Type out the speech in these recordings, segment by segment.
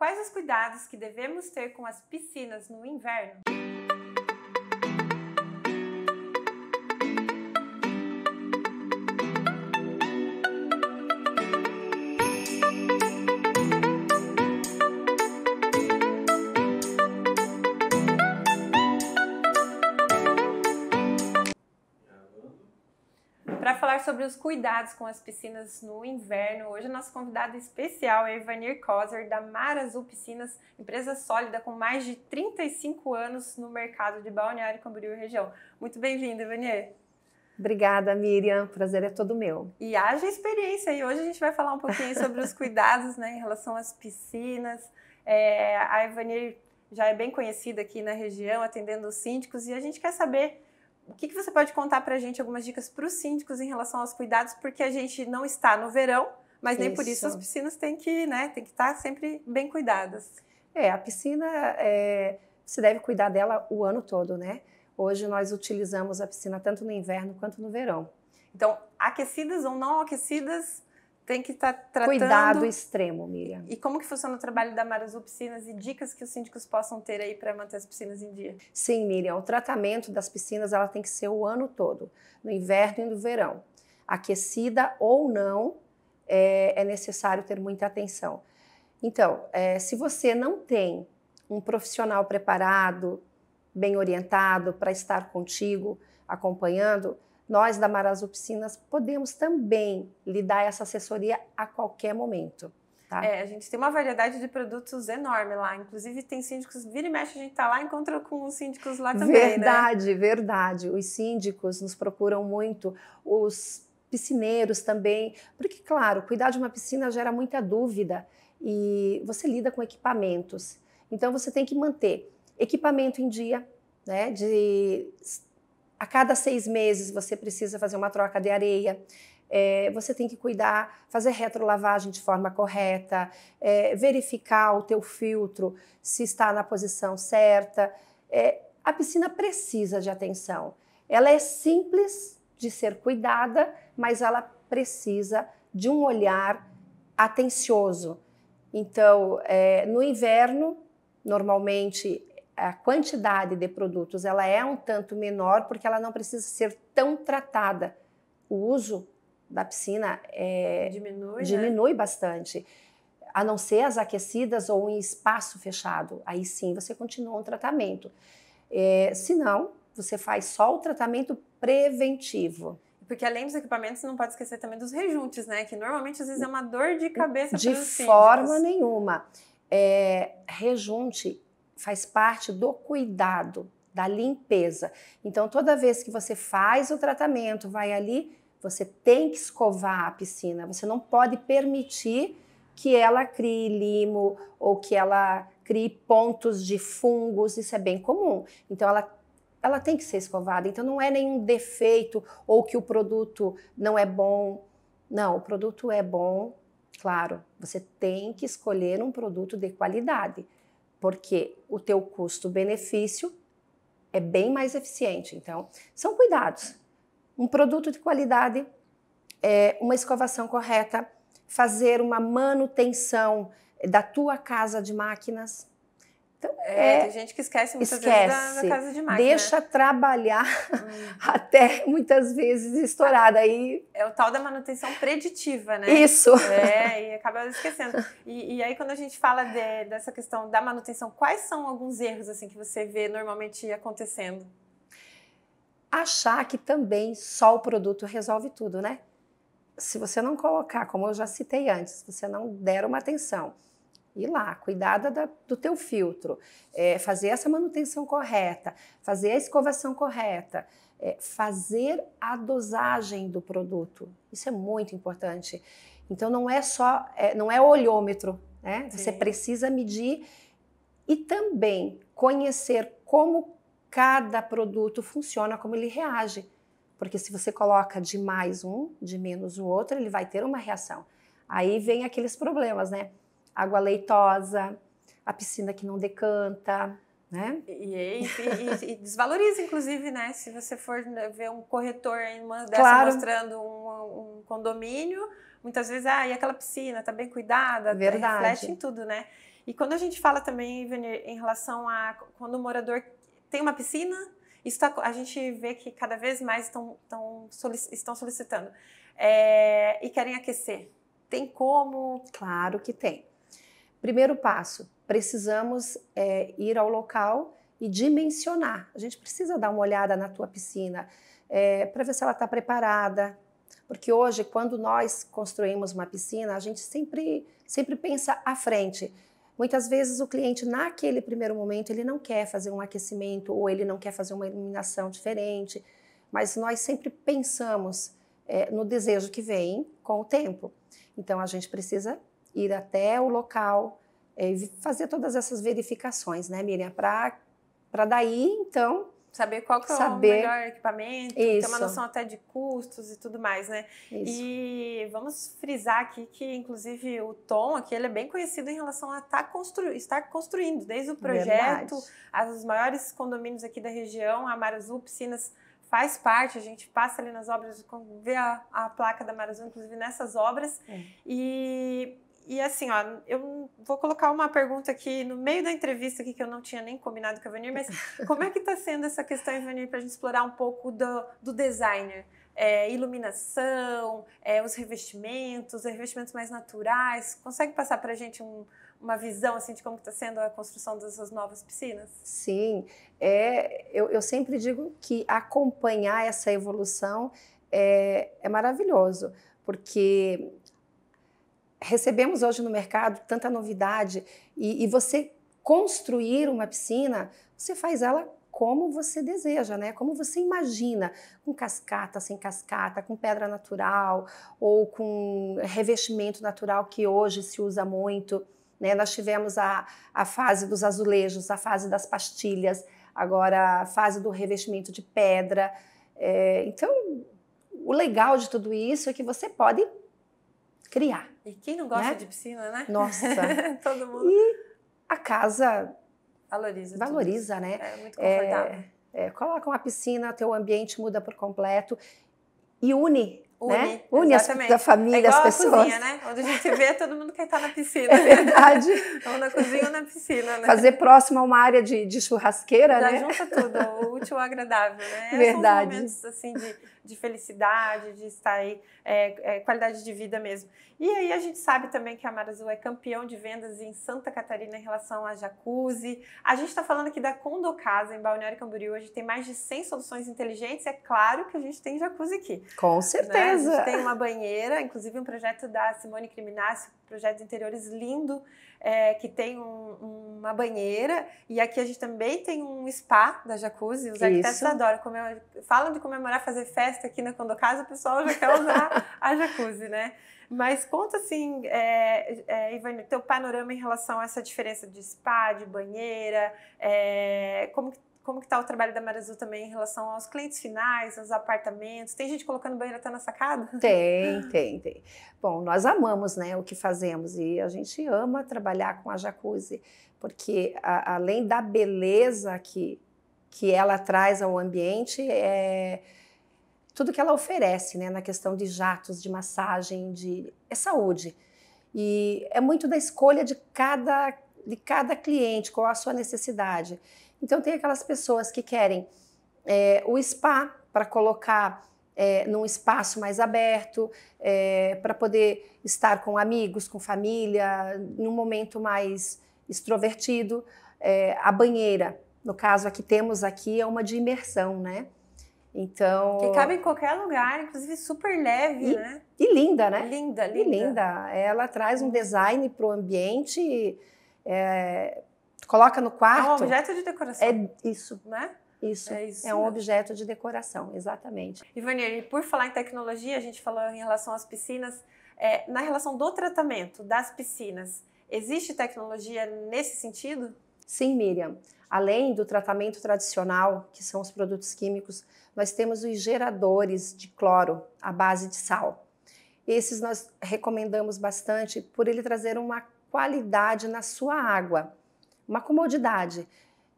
Quais os cuidados que devemos ter com as piscinas no inverno? sobre os cuidados com as piscinas no inverno. Hoje a nossa convidada especial é Ivanir Koser, da Mar Azul Piscinas, empresa sólida com mais de 35 anos no mercado de Balneário Camboriú e região. Muito bem-vinda, Ivanir. Obrigada, Miriam. Prazer é todo meu. E haja experiência. E hoje a gente vai falar um pouquinho sobre os cuidados né, em relação às piscinas. É, a Ivanir já é bem conhecida aqui na região, atendendo os síndicos, e a gente quer saber o que, que você pode contar para a gente algumas dicas para os síndicos em relação aos cuidados, porque a gente não está no verão, mas nem isso. por isso as piscinas têm que, né, têm que estar sempre bem cuidadas. É, a piscina é, se deve cuidar dela o ano todo, né? Hoje nós utilizamos a piscina tanto no inverno quanto no verão. Então, aquecidas ou não aquecidas, tem que estar tá tratando... Cuidado extremo, Miriam. E como que funciona o trabalho da Maruzu Piscinas e dicas que os síndicos possam ter aí para manter as piscinas em dia? Sim, Miriam, o tratamento das piscinas ela tem que ser o ano todo, no inverno e no verão. Aquecida ou não, é, é necessário ter muita atenção. Então, é, se você não tem um profissional preparado, bem orientado para estar contigo, acompanhando, nós da piscinas podemos também lhe dar essa assessoria a qualquer momento. Tá? É, a gente tem uma variedade de produtos enorme lá. Inclusive, tem síndicos, vira e mexe, a gente tá lá, encontra com os síndicos lá também. Né? Verdade, né? verdade. Os síndicos nos procuram muito, os piscineiros também. Porque, claro, cuidar de uma piscina gera muita dúvida e você lida com equipamentos. Então, você tem que manter equipamento em dia, né? De a cada seis meses você precisa fazer uma troca de areia. É, você tem que cuidar, fazer retrolavagem de forma correta, é, verificar o teu filtro se está na posição certa. É, a piscina precisa de atenção. Ela é simples de ser cuidada, mas ela precisa de um olhar atencioso. Então, é, no inverno, normalmente a quantidade de produtos ela é um tanto menor porque ela não precisa ser tão tratada. O uso da piscina é, diminui, né? diminui né? bastante. A não ser as aquecidas ou em espaço fechado. Aí sim você continua um tratamento. É, se não, você faz só o tratamento preventivo. Porque além dos equipamentos, você não pode esquecer também dos rejuntes, né? Que normalmente às vezes é uma dor de cabeça. De forma nenhuma. É, rejunte faz parte do cuidado, da limpeza. Então, toda vez que você faz o tratamento, vai ali, você tem que escovar a piscina, você não pode permitir que ela crie limo ou que ela crie pontos de fungos, isso é bem comum. Então, ela ela tem que ser escovada. Então, não é nenhum defeito ou que o produto não é bom. Não, o produto é bom, claro. Você tem que escolher um produto de qualidade porque o teu custo-benefício é bem mais eficiente. Então, são cuidados. Um produto de qualidade, é, uma escovação correta, fazer uma manutenção da tua casa de máquinas, então, é, é, tem gente que esquece muitas esquece, vezes da, casa de máquina. Né? Deixa trabalhar hum. até muitas vezes estourada. Aí... É o tal da manutenção preditiva, né? Isso. É, e acaba esquecendo. E, e aí, quando a gente fala de, dessa questão da manutenção, quais são alguns erros assim que você vê normalmente acontecendo? Achar que também só o produto resolve tudo, né? Se você não colocar, como eu já citei antes, se você não der uma atenção, ir lá, cuidada da, do teu filtro, é, fazer essa manutenção correta, fazer a escovação correta, é, fazer a dosagem do produto. Isso é muito importante. Então não é só, é, não é olhômetro, né? Você precisa medir e também conhecer como cada produto funciona, como ele reage. Porque se você coloca de mais um, de menos o outro, ele vai ter uma reação. Aí vem aqueles problemas, né? água leitosa, a piscina que não decanta, né? E, e, e, desvaloriza, inclusive, né? Se você for ver um corretor em uma dessa claro. mostrando um, um, condomínio, muitas vezes, ah, e aquela piscina tá bem cuidada, tá, Verdade. reflete em tudo, né? E quando a gente fala também, Ivone, em relação a quando o morador tem uma piscina, isso tá, a gente vê que cada vez mais solic, estão solicitando é, e querem aquecer. Tem como? Claro que tem. Primeiro passo: precisamos é, ir ao local e dimensionar. A gente precisa dar uma olhada na tua piscina é, para ver se ela está preparada. Porque hoje, quando nós construímos uma piscina, a gente sempre, sempre pensa à frente. Muitas vezes o cliente, naquele primeiro momento, ele não quer fazer um aquecimento ou ele não quer fazer uma iluminação diferente, mas nós sempre pensamos é, no desejo que vem com o tempo. Então a gente precisa ir até o local, é, fazer todas essas verificações, né, Miriam? Para daí, então, Saber qual que é Saber. o melhor equipamento, Isso. ter uma noção até de custos e tudo mais, né? Isso. E vamos frisar aqui que, inclusive, o Tom aqui ele é bem conhecido em relação a tá constru... estar construindo, desde o projeto, os maiores condomínios aqui da região, a Marazul Piscinas faz parte, a gente passa ali nas obras, vê a, a placa da Marazul inclusive nessas obras. É. E e assim, ó, eu vou colocar uma pergunta aqui no meio da entrevista aqui, que eu não tinha nem combinado com a Vanir, mas como é que está sendo essa questão, Vanir, para a gente explorar um pouco do, do designer? É, iluminação, é, os revestimentos, revestimentos mais naturais. Consegue passar para a gente um, uma visão assim de como está sendo a construção dessas novas piscinas? Sim, é, eu, eu sempre digo que acompanhar essa evolução é, é maravilhoso, porque recebemos hoje no mercado tanta novidade e, e você construir uma piscina, você faz ela como você deseja, né? Como você imagina, com cascata, sem cascata, com pedra natural ou com revestimento natural que hoje se usa muito. Né? Nós tivemos a, a fase dos azulejos, a fase das pastilhas, agora a fase do revestimento de pedra. É, então, o legal de tudo isso é que você pode criar. E quem não gosta né? de piscina, né? Nossa. Todo mundo. E a casa valoriza, valoriza, tudo. né? É muito é, confortável. É, é, coloca uma piscina, teu ambiente muda por completo e une Une, né? Une as, a família, é as pessoas. a Cozinha, né? Onde a gente vê, é todo mundo quer estar tá na piscina. É verdade. ou na cozinha ou na piscina, né? Fazer próximo a uma área de, de churrasqueira, Já né? junta tudo, o útil ao agradável, né? Verdade. São momentos, assim, de, de felicidade, de estar aí, é, é, qualidade de vida mesmo. E aí a gente sabe também que a Marazul é campeão de vendas em Santa Catarina em relação a jacuzzi. A gente está falando aqui da Casa em Balneário Camboriú. A gente tem mais de 100 soluções inteligentes. É claro que a gente tem jacuzzi aqui. Com certeza. Né? casa. Né? A gente tem uma banheira, inclusive um projeto da Simone Criminassi, projeto de interiores lindo, é, que tem um, uma banheira. E aqui a gente também tem um spa da jacuzzi. Os arquitetos Isso. adoram. Comer, falam de comemorar, fazer festa aqui na Casa, o pessoal já quer usar a jacuzzi, né? Mas conta assim, é, é, Ivani, teu panorama em relação a essa diferença de spa, de banheira, é, como que como que tá o trabalho da Marazul também em relação aos clientes finais, aos apartamentos? Tem gente colocando banheiro até na sacada? Tem, tem, tem. Bom, nós amamos, né, o que fazemos e a gente ama trabalhar com a jacuzzi, porque a, além da beleza que que ela traz ao ambiente, é tudo que ela oferece, né, na questão de jatos, de massagem, de é saúde. E é muito da escolha de cada de cada cliente, qual a sua necessidade. Então, tem aquelas pessoas que querem é, o spa para colocar é, num espaço mais aberto, é, para poder estar com amigos, com família, num momento mais extrovertido. É, a banheira, no caso aqui temos aqui, é uma de imersão, né? Então. Que cabe em qualquer lugar, inclusive super leve, e, né? E linda, né? Linda, linda. E linda. Ela traz um design para o ambiente. É, coloca no quarto. É um objeto de decoração. É isso. Né? Isso. É, isso, é um né? objeto de decoração, exatamente. Ivani, por falar em tecnologia, a gente falou em relação às piscinas, é, na relação do tratamento das piscinas, existe tecnologia nesse sentido? Sim, Miriam. Além do tratamento tradicional, que são os produtos químicos, nós temos os geradores de cloro à base de sal. Esses nós recomendamos bastante por ele trazer uma qualidade na sua água uma comodidade.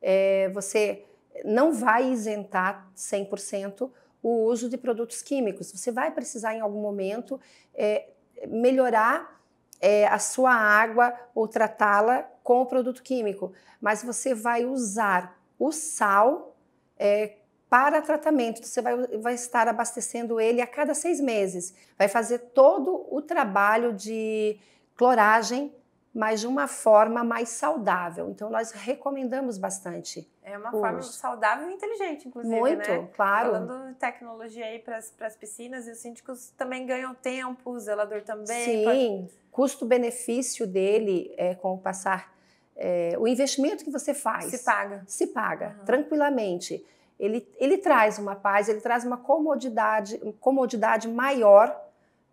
É, você não vai isentar 100% o uso de produtos químicos. Você vai precisar, em algum momento, é, melhorar é, a sua água ou tratá-la com o produto químico, mas você vai usar o sal é, para tratamento. Você vai, vai estar abastecendo ele a cada seis meses. Vai fazer todo o trabalho de cloragem mas de uma forma mais saudável. Então, nós recomendamos bastante. É uma forma saudável e inteligente, inclusive. Né? Muito, né? claro. Falando tá de tecnologia aí para as piscinas, e os síndicos também ganham tempo, o zelador também. Sim, pode... custo-benefício dele é, com o passar. É, o investimento que você faz. Se paga. Se paga, uhum. tranquilamente. Ele, ele traz uma paz, ele traz uma comodidade, uma comodidade maior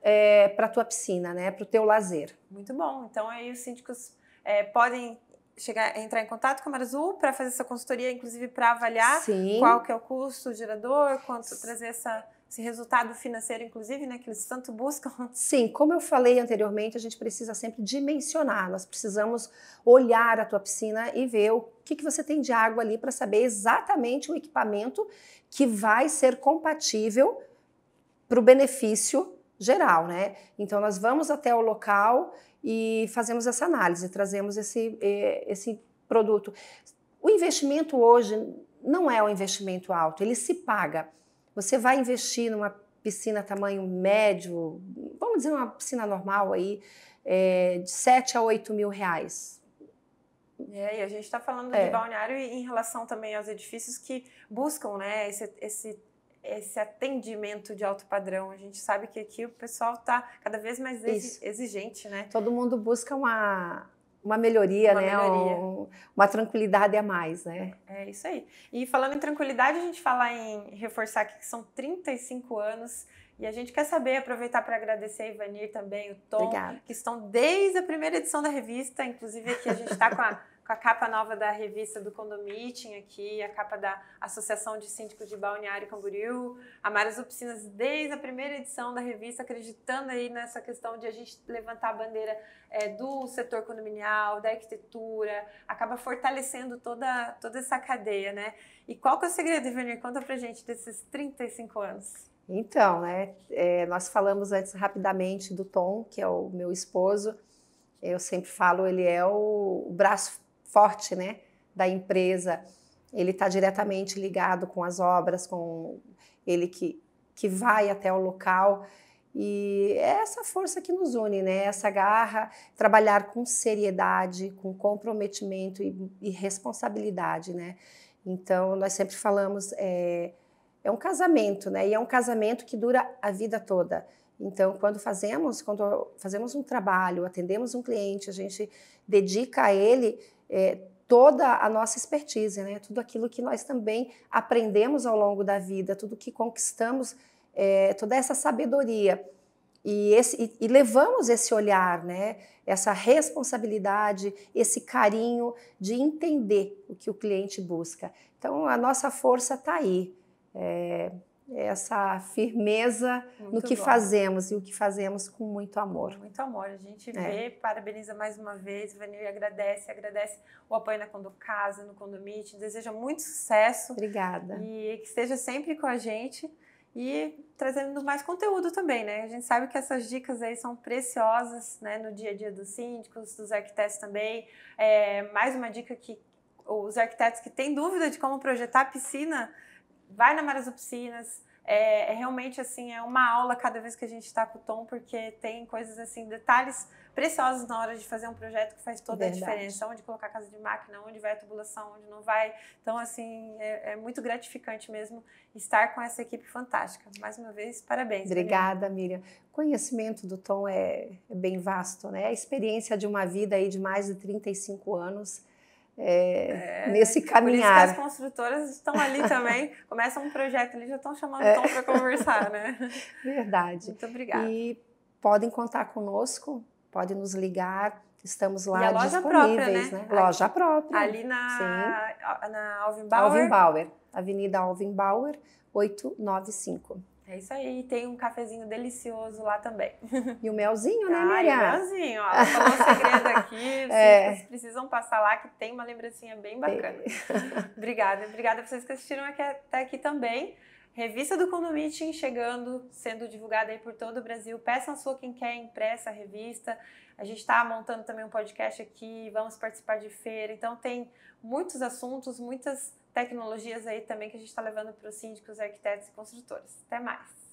é, para a tua piscina, né? Para o teu lazer. Muito bom. Então aí os síndicos é, podem chegar, entrar em contato com a Mar Azul para fazer essa consultoria, inclusive para avaliar Sim. qual que é o custo do gerador, quanto trazer essa esse resultado financeiro, inclusive, né, que eles tanto buscam. Sim, como eu falei anteriormente, a gente precisa sempre dimensionar, nós precisamos olhar a tua piscina e ver o que, que você tem de água ali para saber exatamente o equipamento que vai ser compatível para o benefício geral, né? Então nós vamos até o local e fazemos essa análise, trazemos esse, eh, esse produto. O investimento hoje não é um investimento alto, ele se paga. Você vai investir numa piscina tamanho médio, vamos dizer uma piscina normal aí, é, de 7 a 8 mil reais. É, e a gente está falando é. de balneário em relação também aos edifícios que buscam né, esse, esse esse atendimento de alto padrão. A gente sabe que aqui o pessoal está cada vez mais exigente, né? Todo mundo busca uma, uma melhoria, uma né? Melhoria. Um, uma tranquilidade a mais, né? É isso aí. E falando em tranquilidade, a gente falar em reforçar aqui que são 35 anos e a gente quer saber, aproveitar para agradecer a Ivanir também, o Tom, Obrigada. que estão desde a primeira edição da revista, inclusive aqui a gente está com a com a capa nova da revista do Condomiting aqui, a capa da Associação de Síndicos de Balneário Camboriú, a Maras Oficinas desde a primeira edição da revista, acreditando aí nessa questão de a gente levantar a bandeira é, do setor condominial, da arquitetura, acaba fortalecendo toda, toda essa cadeia, né? E qual que é o segredo, Ivanir? Conta pra gente desses 35 anos. Então, né, é, nós falamos antes rapidamente do Tom, que é o meu esposo, eu sempre falo, ele é o braço forte né, da empresa. Ele está diretamente ligado com as obras, com ele que, que vai até o local. E é essa força que nos une, né? essa garra, trabalhar com seriedade, com comprometimento e, e responsabilidade. Né? Então, nós sempre falamos, é, é um casamento, né? e é um casamento que dura a vida toda. Então, quando fazemos, quando fazemos um trabalho, atendemos um cliente, a gente dedica a ele é, toda a nossa expertise, né? Tudo aquilo que nós também aprendemos ao longo da vida, tudo que conquistamos, é, toda essa sabedoria. E, esse, e, e, levamos esse olhar, né? essa responsabilidade, esse carinho de entender o que o cliente busca. Então, a nossa força está aí. É, essa firmeza muito no que bom. fazemos e o que fazemos com muito amor. Muito amor. A gente é. vê, parabeniza mais uma vez, Vanille agradece, agradece o apoio na Casa, no Condomite, deseja muito sucesso. Obrigada. E que esteja sempre com a gente e trazendo mais conteúdo também, né? A gente sabe que essas dicas aí são preciosas, né? No dia a dia dos síndicos, dos arquitetos também. É, mais uma dica que os arquitetos que têm dúvida de como projetar a piscina vai na Marazupsinas. É, é, realmente assim, é uma aula cada vez que a gente está com o Tom, porque tem coisas assim, detalhes preciosos na hora de fazer um projeto que faz toda Verdade. a diferença, onde colocar a casa de máquina, onde vai a tubulação, onde não vai. Então, assim, é, é muito gratificante mesmo estar com essa equipe fantástica. Mais uma vez, parabéns. Obrigada, Miriam. Miriam. Conhecimento do Tom é, é bem vasto, né? A experiência de uma vida aí de mais de 35 anos é, é, nesse caminhar. Por as construtoras estão ali também, começam um projeto, ali, já estão chamando é. o Tom para conversar, né? Verdade. Muito obrigada. E podem contar conosco, podem nos ligar, estamos lá e a loja disponíveis, própria, né? né? Loja própria. Ali na, Sim. na Alvin Bauer. Alvin Bauer, Avenida Alvin Bauer, 895. É isso aí, tem um cafezinho delicioso lá também. E o melzinho, né, Maria? Ah, o melzinho, ó. Falou tá um segredo aqui. é. Vocês precisam passar lá que tem uma lembrancinha bem bacana. obrigada, obrigada a vocês que assistiram aqui, até aqui também. Revista do Condomitim chegando, sendo divulgada aí por todo o Brasil. Peçam sua quem quer impressa a revista. A gente está montando também um podcast aqui, vamos participar de feira. Então tem muitos assuntos, muitas tecnologias aí também que a gente está levando para os síndicos, arquitetos e construtores. Até mais!